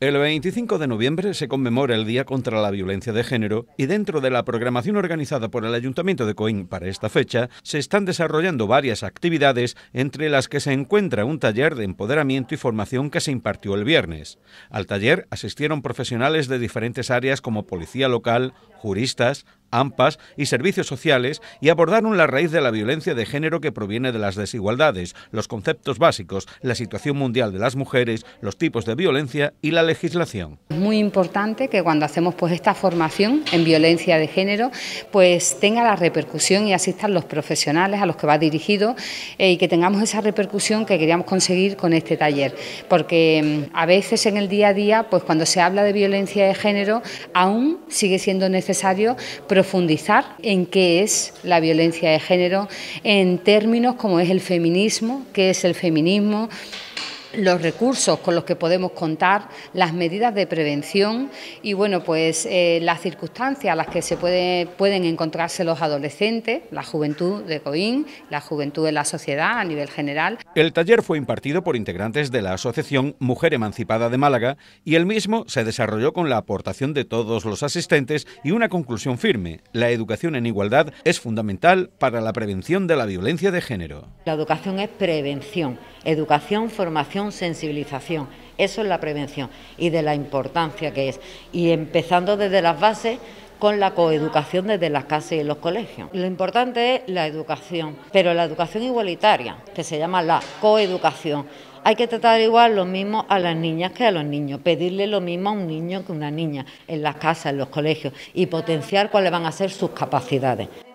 El 25 de noviembre se conmemora el Día contra la Violencia de Género y dentro de la programación organizada por el Ayuntamiento de Coín para esta fecha se están desarrollando varias actividades entre las que se encuentra un taller de empoderamiento y formación que se impartió el viernes. Al taller asistieron profesionales de diferentes áreas como policía local, juristas, AMPAs y servicios sociales y abordaron la raíz de la violencia de género que proviene de las desigualdades, los conceptos básicos, la situación mundial de las mujeres, los tipos de violencia y la legislación. Es muy importante que cuando hacemos pues esta formación en violencia de género, pues tenga la repercusión y asistan los profesionales a los que va dirigido eh, y que tengamos esa repercusión que queríamos conseguir con este taller, porque mm, a veces en el día a día, pues cuando se habla de violencia de género, aún sigue siendo necesario profundizar en qué es la violencia de género en términos como es el feminismo, qué es el feminismo, los recursos con los que podemos contar, las medidas de prevención y bueno, pues eh, las circunstancias a las que se pueden encontrarse los adolescentes, la juventud de coín la juventud de la sociedad a nivel general. El taller fue impartido por integrantes de la Asociación Mujer Emancipada de Málaga y el mismo se desarrolló con la aportación de todos los asistentes y una conclusión firme, la educación en igualdad es fundamental para la prevención de la violencia de género. La educación es prevención, educación, formación sensibilización. Eso es la prevención y de la importancia que es. Y empezando desde las bases con la coeducación desde las casas y los colegios. Lo importante es la educación, pero la educación igualitaria, que se llama la coeducación. Hay que tratar igual lo mismo a las niñas que a los niños, pedirle lo mismo a un niño que a una niña, en las casas, en los colegios, y potenciar cuáles van a ser sus capacidades.